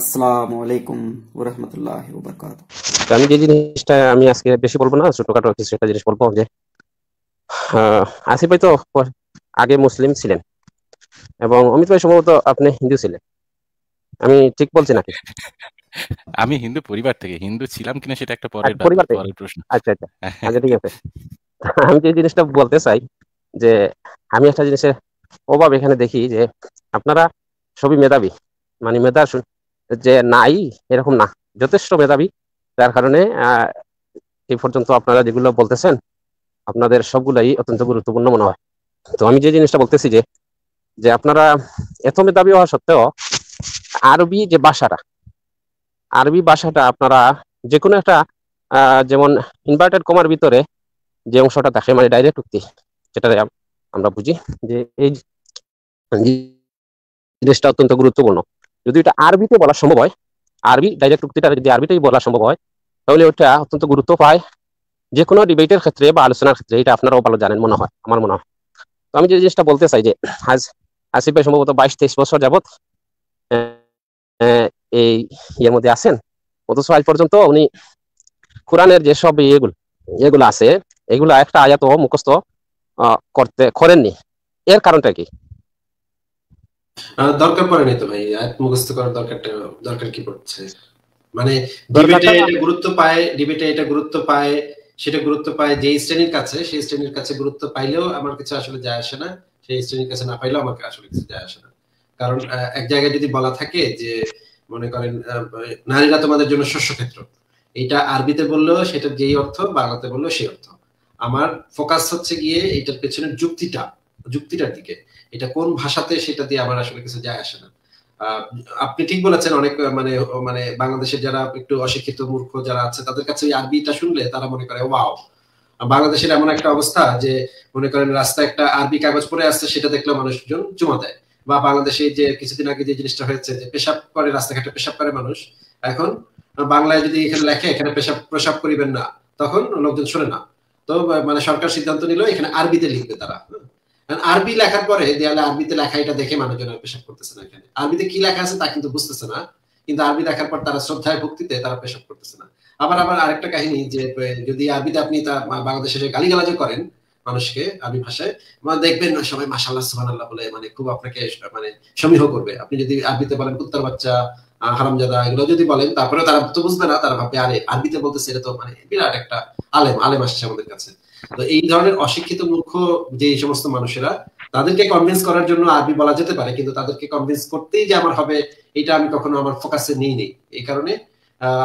আসসালামু আলাইকুম ওরহমতুল্লাহ ওবরকাত আমি যে জিনিসটা আমি আজকে বেশি বলবো না ছোটখাটো কিছু একটা জিনিস বলবো যে আসিফ ভাই তো আগে মুসলিম ছিলেন এবং অমিত ভাই সম্ভবত আপনি হিন্দু ছিলেন আমি ঠিক বলছি নাকি আমি হিন্দু পরিবার থেকে হিন্দু ছিলাম কিনা সেটা একটা পরের আচ্ছা, পরের প্রশ্ন আচ্ছা আচ্ছা আচ্ছা ঠিক আছে আমি যে জিনিসটা বলতে চাই যে আমি একটা জিনিসের অভাব এখানে দেখি যে আপনারা সবই মেধাবী মানে মেধা যে নাই এরকম না যথেষ্ট মেধাবী যার কারণে এই পর্যন্ত আপনারা যেগুলো বলতেছেন আপনাদের সবগুলাই অত্যন্ত গুরুত্বপূর্ণ মনে হয় তো আমি যে জিনিসটা বলতেছি যে যে আপনারা এত মেধাবী হওয়া সত্ত্বেও আরবি যে ভাষাটা আরবি ভাষাটা আপনারা যে কোনো একটা যেমন ইনভার্টেড কমার ভিতরে যে অংশটা থাকে মানে ডাইরেক্ট উক্তি যেটা আমরা বুঝি যে এই জিনিসটা অত্যন্ত গুরুত্বপূর্ণ যদি এটা আরবিতে বলা সম্ভব হয় আরবি ডাইরেক্ট উক্তিটা যদি আরবিতেই বলা সম্ভব হয় তাহলে ওটা অত্যন্ত গুরুত্ব পায় যে কোনো ডিবেটের ক্ষেত্রে বা আলোচনার ক্ষেত্রে এটা আপনারাও ভালো জানেন মনে হয় আমার মনে হয় তো আমি যে জিনিসটা বলতে চাই যে আজ আসিফ ভাই সম্ভবত বাইশ তেইশ বছর যাবৎ এই ইয়ের মধ্যে আছেন অথচ আজ পর্যন্ত উনি কোরআনের যেসব ইয়েগুলো এগুলো আছে এগুলো একটা আয়াত মুখস্থ করতে করেননি এর কারণটা কি দরকার পড়েনি তো ভাই আয়াত মুখস্থ করার দরকারটা দরকার কি পড়ছে মানে ডিবেটে এটা গুরুত্ব পায় ডিবেটে এটা গুরুত্ব পায় সেটা গুরুত্ব পায় যে শ্রেণীর কাছে সেই শ্রেণীর কাছে গুরুত্ব পাইলেও আমার কাছে আসলে যায় আসে না সেই শ্রেণীর কাছে না পাইলেও আমাকে আসলে কিছু যায় আসে না কারণ এক জায়গায় যদি বলা থাকে যে মনে করেন নারীরা তোমাদের জন্য শস্য ক্ষেত্র এটা আরবিতে বললেও সেটা যেই অর্থ বাংলাতে বললেও সেই অর্থ আমার ফোকাস হচ্ছে গিয়ে এটার পেছনের যুক্তিটা যুক্তিটার দিকে এটা কোন ভাষাতে সেটা দিয়ে আবার আসলে কিছু যায় আসে না আপনি ঠিক বলেছেন অনেক মানে মানে বাংলাদেশের যারা একটু অশিক্ষিত মূর্খ যারা আছে তাদের কাছে ওই আরবিটা শুনলে তারা মনে করে ওয়াও বাংলাদেশের এমন একটা অবস্থা যে মনে করেন রাস্তায় একটা আরবি কাগজ পরে আসছে সেটা দেখলে মানুষজন জমা দেয় বা বাংলাদেশে যে কিছুদিন আগে যে জিনিসটা হয়েছে যে পেশাব করে রাস্তাঘাটে পেশাব করে মানুষ এখন বাংলায় যদি এখানে লেখে এখানে পেশাব প্রসাব করিবেন না তখন লোকজন শুনে না তো মানে সরকার সিদ্ধান্ত নিল এখানে আরবিতে লিখবে তারা আরবি লেখার পরে দেয়ালে আরবিতে লেখা এটা দেখে মানুষজন পেশাব করতেছে না এখানে আরবিতে কি লেখা আছে তা কিন্তু বুঝতেছে না কিন্তু আরবি লেখার পর তারা শ্রদ্ধায় ভক্তিতে তারা পেশাব করতেছে না আবার আবার আরেকটা কাহিনী যে যদি আরবিতে আপনি তা বাংলাদেশে গালিগালাজও করেন মানুষকে আরবি ভাষায় মানে দেখবেন না সবাই মাসাল্লাহ সুহান আল্লাহ বলে মানে খুব আপনাকে মানে সমীহ করবে আপনি যদি আরবিতে বলেন কুত্তার বাচ্চা হারামজাদা এগুলো যদি বলেন তারপরে তারা তো বুঝবে না তারা ভাবে আরে আরবিতে বলতেছে এটা তো মানে বিরাট একটা আলেম আলেম আসছে আমাদের কাছে তো এই ধরনের অশিক্ষিত মূর্খ যে সমস্ত মানুষেরা তাদেরকে কনভিন্স করার জন্য আরবি বলা যেতে পারে কিন্তু তাদেরকে কনভিন্স করতেই যে আমার হবে এটা আমি কখনো আমার ফোকাসে নেই নেই এই কারণে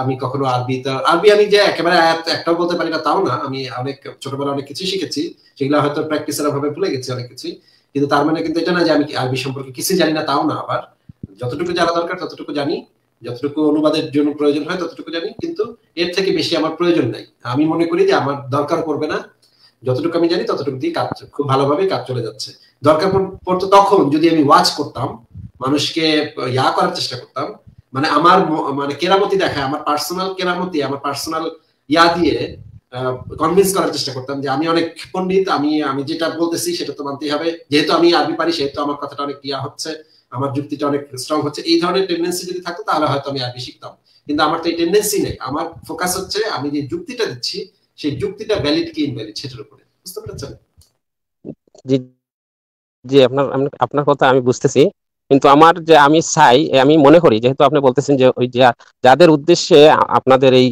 আমি কখনো আরবি আরবি আমি যে একেবারে একটাও বলতে পারি না তাও না আমি অনেক ছোটবেলা অনেক কিছু শিখেছি সেগুলো হয়তো প্র্যাকটিস এর অভাবে ভুলে গেছি অনেক কিছুই কিন্তু তার মানে কিন্তু এটা না যে আমি আরবি সম্পর্কে কিছু জানি না তাও না আবার যতটুকু জানা দরকার ততটুকু জানি যতটুকু অনুবাদের জন্য প্রয়োজন হয় ততটুকু জানি কিন্তু এর থেকে বেশি আমার প্রয়োজন নাই আমি মনে করি যে আমার দরকার পড়বে না যতটুকু আমি জানি ততটুকু দিয়ে কাজ খুব ভালোভাবেই কাজ চলে যাচ্ছে দরকার পড়তো তখন যদি আমি ওয়াচ করতাম মানুষকে ইয়া করার চেষ্টা করতাম মানে আমার মানে কেরামতি দেখায় আমার পার্সোনাল কেরামতি আমার পার্সোনাল ইয়া দিয়ে কনভিন্স করার চেষ্টা করতাম যে আমি অনেক পণ্ডিত আমি আমি যেটা বলতেছি সেটা তো মানতেই হবে যেহেতু আমি আরবি পারি সেহেতু আমার কথাটা অনেক ইয়া হচ্ছে আমার যুক্তিটা অনেক স্ট্রং হচ্ছে এই ধরনের টেন্ডেন্সি যদি থাকতো তাহলে হয়তো আমি আরবি শিখতাম কিন্তু আমার তো এই টেন্ডেন্সি নেই আমার ফোকাস হচ্ছে আমি যে যুক্তিটা দিচ্ছি সেই যুক্তিটা ভ্যালিড কি ইনভ্যালিড সেটার উপরে বুঝতে পারছেন জি জি আপনার আপনার কথা আমি বুঝতেছি কিন্তু আমার যে আমি চাই আমি মনে করি যেহেতু আপনি বলতেছেন যে ওই যাদের উদ্দেশ্যে আপনাদের এই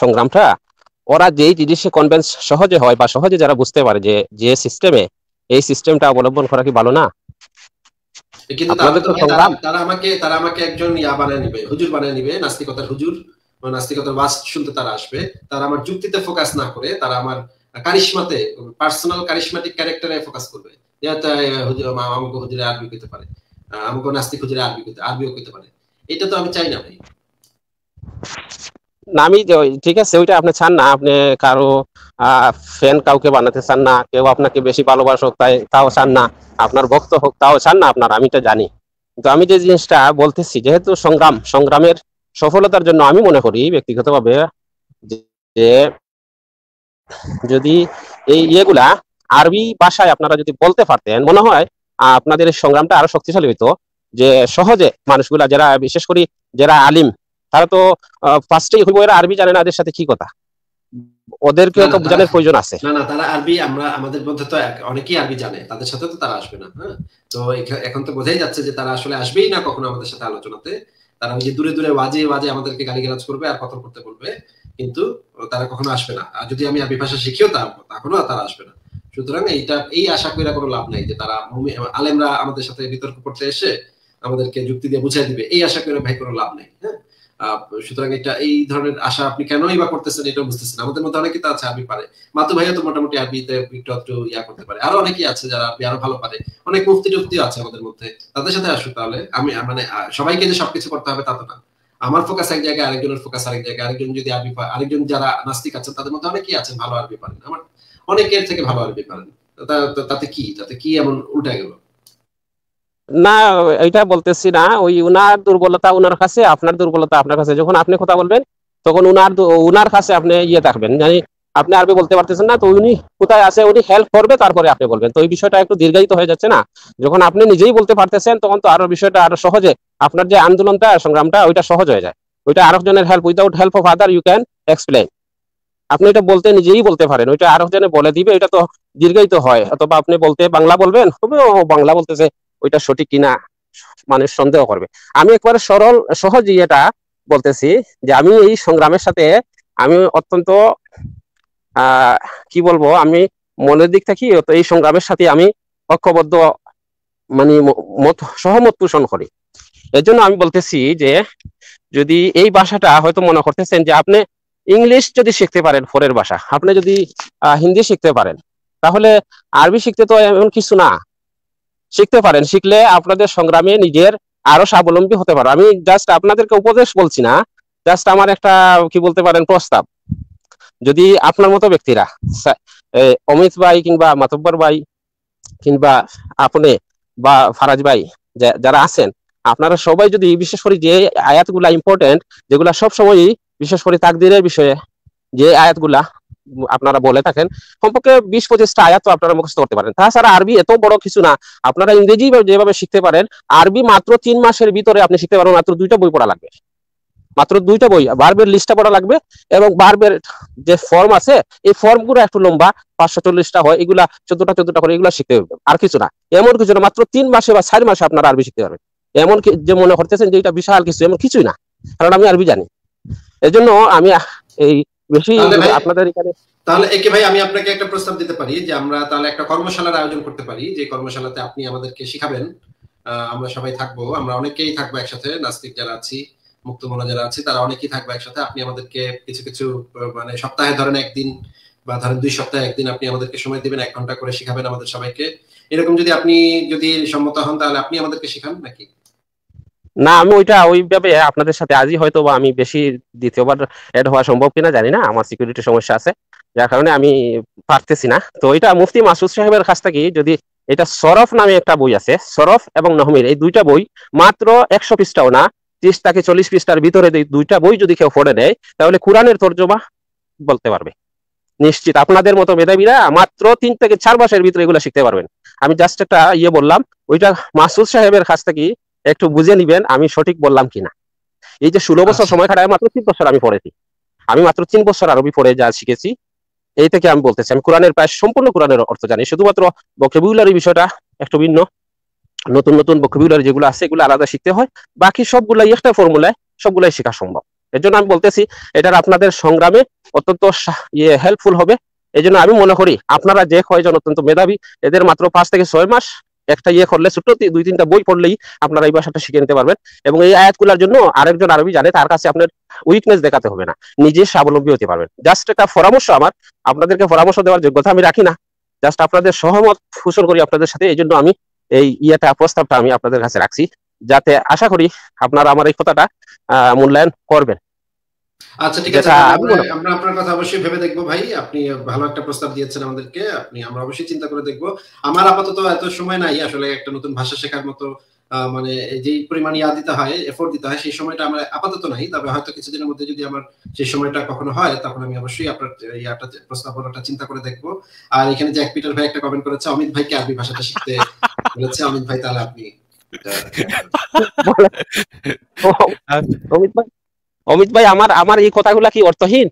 সংগ্রামটা ওরা যেই জিনিসে কনভেন্স সহজে হয় বা সহজে যারা বুঝতে পারে যে যে সিস্টেমে এই সিস্টেমটা অবলম্বন করা কি ভালো না কিন্তু তারা আমাকে তারা আমাকে একজন ইয়া বানায় নিবে হুজুর বানায় নিবে নাস্তিকতার হুজুর নাস্তিকতার ওয়াজ শুনতে তারা আসবে তারা আমার যুক্তিতে ফোকাস না করে তারা আমার কারিশমাতে পার্সোনাল কারিশমাটিক ক্যারেক্টারে ফোকাস করবে হুজুরে আরবি পারে নাস্তিক হুজুরে আরবি আরবিও পারে এটা তো আমি চাই না ভাই না আমি ঠিক আছে ওইটা আপনি চান না আপনি কারো ফ্যান কাউকে বানাতে চান না কেউ আপনাকে বেশি ভালোবাসুক তাই তাও চান না আপনার ভক্ত হোক তাও চান না আপনার আমি তো জানি কিন্তু আমি যে জিনিসটা বলতেছি যেহেতু সংগ্রাম সংগ্রামের সফলতার জন্য আমি মনে করি ব্যক্তিগতভাবে যে যদি এই ইয়েগুলা আরবি ভাষায় আপনারা যদি বলতে পারতেন মনে হয় আপনাদের সংগ্রামটা আরো শক্তিশালী হইতো যে সহজে মানুষগুলা যারা বিশেষ করে যারা আলিম তারা তো ফার্স্টেই হইব এরা আরবি জানে না এদের সাথে কি কথা ওদেরকে তো বোঝানোর প্রয়োজন আছে না না তারা আরবি আমরা আমাদের মধ্যে তো অনেকেই আরবি জানে তাদের সাথে তো তারা আসবে না হ্যাঁ তো এখন তো বোঝাই যাচ্ছে যে তারা আসলে আসবেই না কখনো আমাদের সাথে আলোচনাতে তারা নিজে দূরে দূরে বাজে বাজে আমাদেরকে গালাজ করবে আর কথা করতে বলবে কিন্তু তারা কখনো আসবে না আর যদি আমি আরবি ভাষা শিখিও তা তখনো তারা আসবে না সুতরাং এইটা এই আশা করে কোনো লাভ নাই যে তারা আলেমরা আমাদের সাথে বিতর্ক করতে এসে আমাদেরকে যুক্তি দিয়ে বুঝাই দিবে এই আশা করে ভাই কোনো লাভ নাই হ্যাঁ সুতরাং এটা এই ধরনের আশা আপনি কেনই বা করতেছেন এটা বুঝতেছেন আমাদের মধ্যে অনেকে তো আছে আমি পারে মাতু ভাইয়া তো মোটামুটি আমি একটু একটু ইয়া করতে পারে আরো অনেকেই আছে যারা আপনি আরো ভালো পারে অনেক মুফতি টুফতিও আছে আমাদের মধ্যে তাদের সাথে আসুক তাহলে আমি মানে সবাইকে যে সবকিছু করতে হবে তা তো না আমার ফোকাস এক জায়গায় আরেকজনের ফোকাস আরেক জায়গায় আরেকজন যদি আরবি আরেকজন যারা নাস্তিক আছে তাদের মধ্যে অনেকেই আছে ভালো আরবি পারেন আমার অনেকের থেকে ভালো আরবি পারেন তাতে কি তাতে কি এমন উল্টা গেল না এটা বলতেছি না ওই উনার দুর্বলতা উনার কাছে আপনার দুর্বলতা আপনার কাছে যখন আপনি কথা বলবেন তখন উনার উনার কাছে আপনি ইয়ে থাকবেন মানে আপনি আরবি বলতে পারতেছেন না তো উনি কোথায় আছে উনি হেল্প করবে তারপরে আপনি বলবেন তো এই বিষয়টা একটু দীর্ঘায়িত হয়ে যাচ্ছে না যখন আপনি নিজেই বলতে পারতেছেন তখন তো আরো বিষয়টা আরো সহজে আপনার যে আন্দোলনটা সংগ্রামটা ওইটা সহজ হয়ে যায় ওইটা আরেকজনের help without help of other you can explain আপনি এটা বলতে নিজেই বলতে পারেন ওইটা আরেকজনে বলে দিবে এটা তো দীর্ঘায়িত হয় অথবা আপনি বলতে বাংলা বলবেন ও বাংলা বলতেছে ওইটা সঠিক কিনা মানুষ সন্দেহ করবে আমি একবারে সরল সহজ এটা বলতেছি যে আমি এই সংগ্রামের সাথে আমি অত্যন্ত কি বলবো আমি মনের দিক থেকে এই সংগ্রামের সাথে আমি ঐক্যবদ্ধ মানে সহমত পোষণ করি এর জন্য আমি বলতেছি যে যদি এই ভাষাটা হয়তো মনে করতেছেন যে আপনি ইংলিশ যদি শিখতে পারেন ফোরের ভাষা আপনি যদি হিন্দি শিখতে পারেন তাহলে আরবি শিখতে তো এমন কিছু না শিখতে পারেন শিখলে আপনাদের সংগ্রামে নিজের আরো স্বাবলম্বী হতে পারো আমি জাস্ট আপনাদেরকে উপদেশ বলছি না জাস্ট আমার একটা কি বলতে পারেন প্রস্তাব যদি আপনার মতো ব্যক্তিরা অমিত ভাই কিংবা মাতব্বর ভাই কিংবা আপনি বা ফারাজ ভাই যারা আছেন আপনারা সবাই যদি বিশেষ করে যে আয়াতগুলা ইম্পর্টেন্ট যেগুলা সবসময়ই বিশেষ করে তাকদিরের বিষয়ে যে আয়াতগুলা আপনারা বলে থাকেন কমপক্ষে বিশ পঁচিশটা আয়াত তো আপনারা মুখস্থ করতে পারেন তাছাড়া আরবি এত বড় কিছু না আপনারা ইংরেজি যেভাবে শিখতে পারেন আরবি মাত্র তিন মাসের ভিতরে আপনি শিখতে পারবেন মাত্র দুইটা বই পড়া লাগবে মাত্র দুইটা বই বারবের লিস্টটা পড়া লাগবে এবং বারবের যে ফর্ম আছে এই ফর্ম গুলো একটু লম্বা পাঁচশো চল্লিশটা হয় এগুলা চোদ্দটা চোদ্দটা করে এগুলা শিখতে পারবেন আর কিছু না এমন কিছু না মাত্র তিন মাসে বা চার মাসে আপনারা আরবি শিখতে পারবেন এমন যে মনে করতেছেন যে এটা বিশাল কিছু এমন কিছুই না কারণ আমি আরবি জানি এজন্য আমি এই তাহলে একে ভাই আমি আপনাকে একটা প্রস্তাব দিতে পারি যে আমরা তাহলে একটা কর্মশালার আয়োজন করতে পারি যে কর্মশালাতে আপনি আমাদেরকে শিখাবেন আমরা সবাই থাকবো আমরা অনেকেই থাকবো একসাথে নাস্তিক যারা আছি যারা তারা অনেকেই থাকবে একসাথে আপনি আমাদেরকে কিছু কিছু মানে সপ্তাহে ধরেন একদিন বা ধরেন দুই সপ্তাহে একদিন আপনি আমাদেরকে সময় দিবেন এক ঘন্টা করে শিখাবেন আমাদের সবাইকে এরকম যদি আপনি যদি সম্মত হন তাহলে আপনি আমাদেরকে শিখান নাকি না আমি ওইটা ওইভাবে আপনাদের সাথে আজই হয়তো বা আমি বেশি দ্বিতীয়বার অ্যাড হওয়া সম্ভব কিনা জানি না আমার সিকিউরিটি সমস্যা আছে যার কারণে আমি পারতেছি না তো এটা মুফতি মাসুদ সাহেবের কাছ থেকে যদি এটা সরফ নামে একটা বই আছে সরফ এবং নহমির এই দুইটা বই মাত্র একশো পৃষ্ঠাও না ত্রিশ থেকে চল্লিশ পৃষ্ঠার ভিতরে দুইটা বই যদি কেউ পড়ে নেয় তাহলে কোরআনের তর্জমা বলতে পারবে নিশ্চিত আপনাদের মতো মেধাবীরা মাত্র তিন থেকে চার মাসের ভিতরে এগুলো শিখতে পারবেন আমি জাস্ট একটা ইয়ে বললাম ওইটা মাসুদ সাহেবের কাছ থেকে একটু বুঝে নিবেন আমি সঠিক বললাম কিনা এই যে ষোলো বছর আচ্ছা। সময় খাটায় মাত্র তিন বছর আমি পড়েছি আমি মাত্র তিন বছর আরবি পড়ে যা শিখেছি এই থেকে আমি বলতেছি আমি কোরআনের প্রায় সম্পূর্ণ কোরআনের অর্থ জানি শুধুমাত্র বক্রবিউলারি বিষয়টা একটু ভিন্ন নতুন নতুন বক্রবিউলারি যেগুলো আছে এগুলো আলাদা শিখতে হয় বাকি সবগুলাই একটা ফর্মুলায় সবগুলাই শেখা সম্ভব এর জন্য আমি বলতেছি এটার আপনাদের সংগ্রামে অত্যন্ত ইয়ে হেল্পফুল হবে এই জন্য আমি মনে করি আপনারা যে কয়জন অত্যন্ত মেধাবী এদের মাত্র পাঁচ থেকে ছয় মাস একটা ইয়ে করলে ছোট্ট দুই তিনটা বই পড়লেই আপনারা এই ভাষাটা শিখে নিতে পারবেন এবং এই আয়াতগুলোর জন্য আরেকজন আরবি জানে তার কাছে আপনার উইকনেস দেখাতে হবে না নিজে স্বাবলম্বী হতে পারবেন জাস্ট একটা পরামর্শ আমার আপনাদেরকে পরামর্শ দেওয়ার যোগ্যতা আমি রাখি না জাস্ট আপনাদের সহমত ফুসল করি আপনাদের সাথে এই জন্য আমি এই ইয়েটা প্রস্তাবটা আমি আপনাদের কাছে রাখছি যাতে আশা করি আপনারা আমার এই কথাটা মূল্যায়ন করবেন আচ্ছা ঠিক আছে আমরা আপনার কথা অবশ্যই ভেবে দেখবো ভাই আপনি ভালো একটা প্রস্তাব দিয়েছেন আমাদেরকে আপনি আমরা অবশ্যই চিন্তা করে দেখবো আমার আপাতত এত সময় নাই আসলে একটা নতুন ভাষা শেখার মতো মানে যে পরিমাণ ইয়া দিতে হয় এফোর্ট দিতে হয় সেই সময়টা আমার আপাতত নাই তবে হয়তো কিছুদিনের মধ্যে যদি আমার সেই সময়টা কখনো হয় তখন আমি অবশ্যই আপনার ইয়াটা প্রস্তাবনাটা চিন্তা করে দেখবো আর এখানে জ্যাক পিটার ভাই একটা কমেন্ট করেছে অমিত ভাইকে আরবি ভাষাটা শিখতে বলেছে অমিত ভাই তাহলে আপনি আচ্ছা। অমিত ভাই অমিত ভাই আমার আমার এই কথাগুলা কি অর্থহীন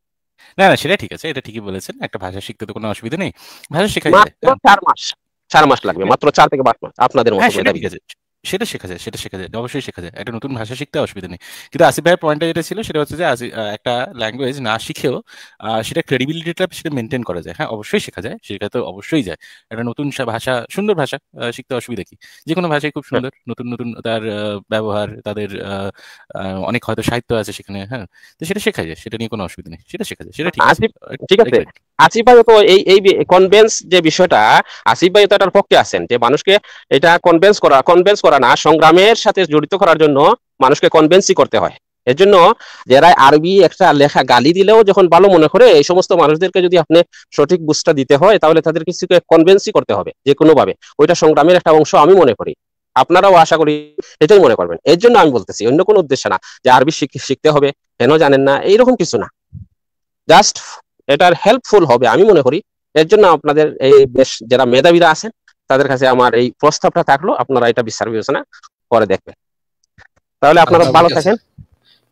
না না সেটা ঠিক আছে এটা ঠিকই বলেছেন একটা ভাষা শিখতে তো কোনো অসুবিধা নেই ভাষা শেখা মাত্র চার মাস চার মাস লাগবে হ্যাঁ। মাত্র চার থেকে পাঁচ মাস আপনাদের মতো হ্যাঁ, সেটা শেখা যায় সেটা শেখা যায় অবশ্যই শেখা যায় একটা নতুন ভাষা শিখতে অসুবিধা নেই কিন্তু আসিফ ভাইয়ের পয়েন্টটা যেটা ছিল সেটা হচ্ছে যে একটা ল্যাঙ্গুয়েজ না শিখেও সেটা ক্রেডিবিলিটিটা সেটা মেনটেন করা যায় হ্যাঁ অবশ্যই শেখা যায় সেটা তো অবশ্যই যায় একটা নতুন ভাষা সুন্দর ভাষা শিখতে অসুবিধা কি যে কোনো ভাষাই খুব সুন্দর হ্যাঁ। নতুন নতুন তার ব্যবহার তাদের অনেক হয়তো সাহিত্য আছে সেখানে হ্যাঁ তো সেটা শেখা যায় সেটা নিয়ে কোনো অসুবিধা নেই সেটা শেখা যায় সেটা ঠিক আছে ঠিক আছে আসিফ ভাই তো এই এই কনভেন্স যে বিষয়টা আসিফ ভাই তো এটার পক্ষে আছেন যে মানুষকে এটা কনভেন্স করা কনভেন্স করা করা না সংগ্রামের সাথে জড়িত করার জন্য মানুষকে কনভেন্সি করতে হয় এর জন্য যারা আরবি একটা লেখা গালি দিলেও যখন ভালো মনে করে এই সমস্ত মানুষদেরকে যদি আপনি সঠিক বুঝটা দিতে হয় তাহলে তাদের কিছুকে কনভেন্সি করতে হবে যে কোনোভাবে ওইটা সংগ্রামের একটা অংশ আমি মনে করি আপনারাও আশা করি এটাই মনে করবেন এর জন্য আমি বলতেছি অন্য কোনো উদ্দেশ্য না যে আরবি শিখতে হবে কেন জানেন না এইরকম কিছু না জাস্ট এটার হেল্পফুল হবে আমি মনে করি এর জন্য আপনাদের এই বেশ যারা মেধাবীরা আছেন তাদের কাছে আমার এই প্রস্তাবটা থাকলো আপনারা এটা বিচার বিবেচনা করে দেখবেন তাহলে আপনারা আচ্ছা, ভালো থাকেন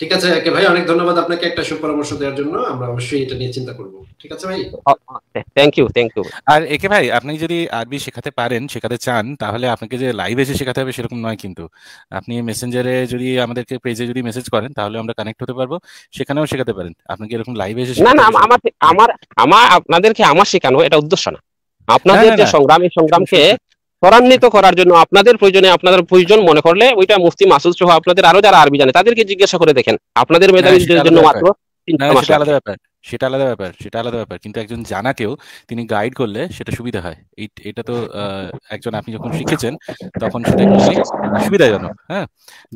ঠিক আছে একে ভাই অনেক ধন্যবাদ আপনাকে একটা সুপরামর্শ দেওয়ার জন্য আমরা অবশ্যই এটা নিয়ে চিন্তা করব ঠিক আছে ভাই থ্যাংক ইউ থ্যাংক ইউ আর একে ভাই আপনি যদি আরবি শেখাতে পারেন শেখাতে চান তাহলে আপনাকে যে লাইভ এসে শেখাতে হবে সেরকম নয় কিন্তু আপনি মেসেঞ্জারে যদি আমাদেরকে পেজে যদি মেসেজ করেন তাহলে আমরা কানেক্ট হতে পারবো সেখানেও শেখাতে পারেন আপনাকে এরকম লাইভ এসে না না আমার আমার আমার আপনাদেরকে আমার শেখানো এটা উদ্দেশ্য না আপনাদের যে সংগ্রাম এই সংগ্রামকে ত্বরান্বিত করার জন্য আপনাদের প্রয়োজনে আপনাদের প্রয়োজন মনে করলে ওইটা মুফতি মাসুদ সহ আপনাদের আরো যারা আরবি জানে তাদেরকে জিজ্ঞাসা করে দেখেন আপনাদের মেধাবীদের জন্য মাত্র সেটা আলাদা ব্যাপার সেটা আলাদা ব্যাপার সেটা আলাদা ব্যাপার কিন্তু একজন জানাকেও তিনি গাইড করলে সেটা সুবিধা হয় এই এটা তো একজন আপনি যখন শিখেছেন তখন সেটা সুবিধাজনক হ্যাঁ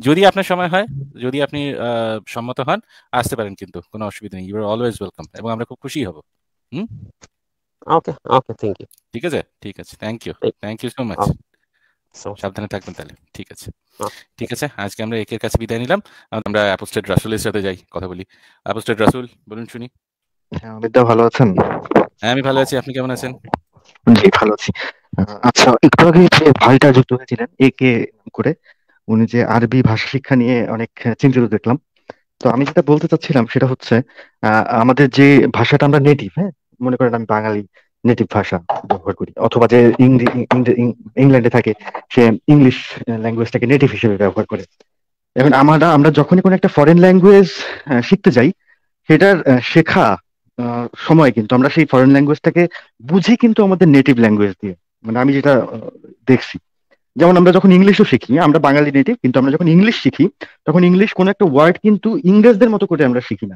যদি আপনার সময় হয় যদি আপনি সম্মত হন আসতে পারেন কিন্তু কোনো অসুবিধা নেই ইউ আর অলওয়েজ ওয়েলকাম এবং আমরা খুব খুশি হব হুম ওকে ওকে থ্যাংক ইউ ঠিক আছে ঠিক আছে thank you thank you so much সাবধানে থাকবেন তাহলে ঠিক আছে ঠিক আছে আজকে আমরা একের কাছে বিদায় নিলাম আমরা অ্যাপোস্টেড রাসুলের সাথে যাই কথা বলি অ্যাপোস্টেড রাসুল বলুন শুনি হ্যাঁ অমিতদা ভালো আছেন হ্যাঁ আমি ভালো আছি আপনি কেমন আছেন জি ভালো আছি আচ্ছা একটু আগে যে ভাইটা যুক্ত হয়েছিলেন এ কে করে উনি যে আরবি ভাষা শিক্ষা নিয়ে অনেক চিন্তিত দেখলাম তো আমি যেটা বলতে চাচ্ছিলাম সেটা হচ্ছে আমাদের যে ভাষাটা আমরা নেটিভ হ্যাঁ মনে করেন আমি বাঙালি নেটিভ ভাষা ব্যবহার করি অথবা যে ইংল্যান্ডে থাকে সে ইংলিশ ল্যাঙ্গুয়েজটাকে নেটিভ হিসেবে ব্যবহার করে এখন আমরা আমরা যখনই কোনো একটা ফরেন ল্যাঙ্গুয়েজ শিখতে যাই সেটার শেখা সময় কিন্তু আমরা সেই ফরেন ল্যাঙ্গুয়েজটাকে বুঝি কিন্তু আমাদের নেটিভ ল্যাঙ্গুয়েজ দিয়ে মানে আমি যেটা দেখছি যেমন আমরা যখন ইংলিশও শিখি আমরা বাঙালি নেটিভ কিন্তু আমরা যখন ইংলিশ শিখি তখন ইংলিশ কোনো একটা ওয়ার্ড কিন্তু ইংরেজদের মতো করে আমরা শিখি না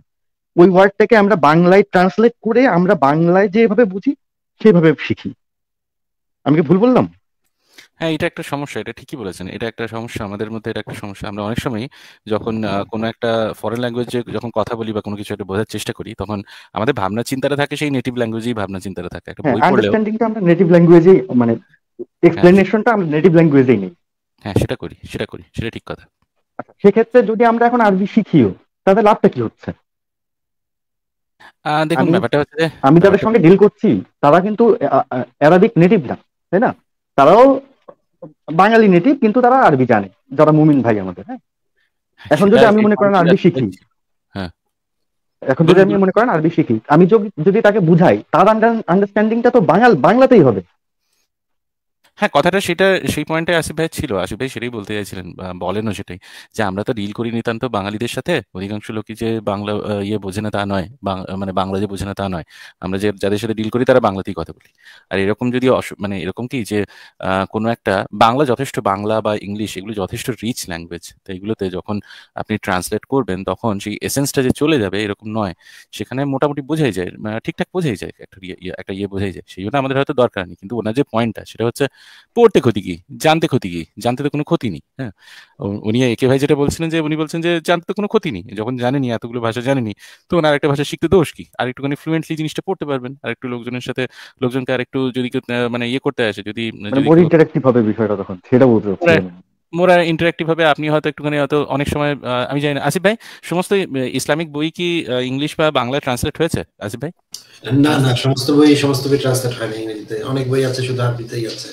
ওই ওয়ার্ডটাকে আমরা বাংলায় ট্রান্সলেট করে আমরা বাংলায় যেভাবে বুঝি সেভাবে শিখি আমি কি ভুল বললাম হ্যাঁ এটা একটা সমস্যা এটা ঠিকই বলেছেন এটা একটা সমস্যা আমাদের মধ্যে এটা একটা সমস্যা আমরা অনেক সময় যখন কোনো একটা ফরেন ল্যাঙ্গুয়েজে যখন কথা বলি বা কোনো কিছু একটা বোঝার চেষ্টা করি তখন আমাদের ভাবনা চিন্তাটা থাকে সেই নেটিভ ল্যাঙ্গুয়েজেই ভাবনা চিন্তাটা থাকে একটা হ্যাঁ, বই পড়লে আমরা নেটিভ ল্যাঙ্গুয়েজেই মানে এক্সপ্লেনেশনটা আমরা নেটিভ ল্যাঙ্গুয়েজেই নেই হ্যাঁ সেটা করি সেটা করি সেটা ঠিক কথা আচ্ছা, সেক্ষেত্রে যদি আমরা এখন আরবি শিখিও তাহলে লাভটা কি হচ্ছে দেখুন ব্যাপারটা হচ্ছে আমি যাদের সঙ্গে ডিল করছি তারা কিন্তু অ্যারাবিক নেটিভ না তাই না তারাও বাঙালি নেটিভ কিন্তু তারা আরবি জানে যারা মুমিন ভাই আমাদের হ্যাঁ এখন যদি আমি মনে করেন আরবি শিখি হ্যাঁ। এখন যদি আমি মনে করেন আরবি শিখি আমি যদি তাকে বুঝাই তার আন্ডারস্ট্যান্ডিংটা তো বাঙাল বাংলাতেই হবে হ্যাঁ কথাটা সেটা সেই পয়েন্টে আসিফ ভাই ছিল আসিফ ভাই সেটাই বলতে চাইছিলেন বলেনও সেটাই যে আমরা তো ডিল করি নিতান্ত বাঙালিদের সাথে অধিকাংশ লোকই যে বাংলা ইয়ে বোঝে না তা নয় মানে বাংলা যে বোঝে না তা নয় আমরা যে যাদের সাথে ডিল করি তারা বাংলাতেই কথা বলি আর এরকম যদি মানে এরকম কি যে কোনো একটা বাংলা যথেষ্ট বাংলা বা ইংলিশ এগুলো যথেষ্ট রিচ ল্যাঙ্গুয়েজ তো এগুলোতে যখন আপনি ট্রান্সলেট করবেন তখন সেই এসেন্সটা যে চলে যাবে এরকম নয় সেখানে মোটামুটি বোঝাই যায় মানে ঠিকঠাক বোঝাই যায় একটা ইয়ে, ইয়ে, একটা ইয়ে বোঝাই যায় সেই জন্য আমাদের হয়তো দরকার নেই কিন্তু ওনার যে পয়েন্টটা সেটা হচ্ছে পড়তে ক্ষতি কি জানতে ক্ষতি কি জানতে তো কোনো ক্ষতি নেই হ্যাঁ উনি একে ভাই যেটা বলছিলেন যে উনি বলছেন যে জানতে তো কোনো ক্ষতি নেই যখন জানেনি এতগুলো ভাষা জানেনি তখন একটা ভাষা শিখতে দোষ কি আর একটুখানি ফ্লুয়েন্টলি জিনিসটা পড়তে পারবেন আর একটু লোকজনের সাথে লোকজনকে আর একটু যদি মানে ইয়ে করতে আসে যদি মানে বিষয়টা তখন মোরা ইন্টারেক্টিভ হবে আপনি হয়তো একটুখানি হয়তো অনেক সময় আমি জানি না আসিফ ভাই সমস্ত ইসলামিক বই কি ইংলিশ বা বাংলা ট্রান্সলেট হয়েছে আসিফ ভাই না না সমস্ত বই সমস্ত বই ট্রান্সলেট হয়নি ইংরেজিতে অনেক বই আছে শুধু আরবিতেই আছে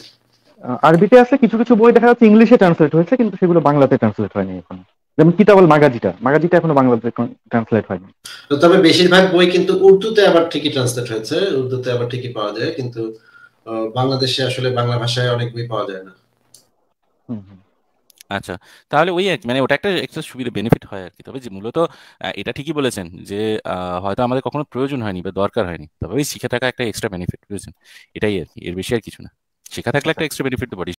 আরবিতে আছে কিছু কিছু বই দেখা যাচ্ছে ইংলিশে ট্রান্সলেট হয়েছে কিন্তু সেগুলো বাংলাতে ট্রান্সলেট হয়নি এখন যেমন কিতাবল মাগাজিটা মাগাজিটা এখনো বাংলাতে ট্রান্সলেট হয়নি তবে বেশিরভাগ বই কিন্তু উর্দুতে আবার ঠিকই ট্রান্সলেট হয়েছে উর্দুতে আবার ঠিকই পাওয়া যায় কিন্তু বাংলাদেশে আসলে বাংলা ভাষায় অনেক বই পাওয়া যায় না আচ্ছা তাহলে ওই মানে ওটা একটা একটা সুবিধা বেনিফিট হয় আর কি তবে যে মূলত এটা ঠিকই বলেছেন যে হয়তো আমাদের কখনো প্রয়োজন হয়নি বা দরকার হয়নি তবে ওই শিখে থাকা একটা এক্সট্রা বেনিফিট বুঝছেন এটাই আর কি এর বেশি আর কিছু না শেখা থাকলে একটা এক্সট্রা বেনিফিট তো পারি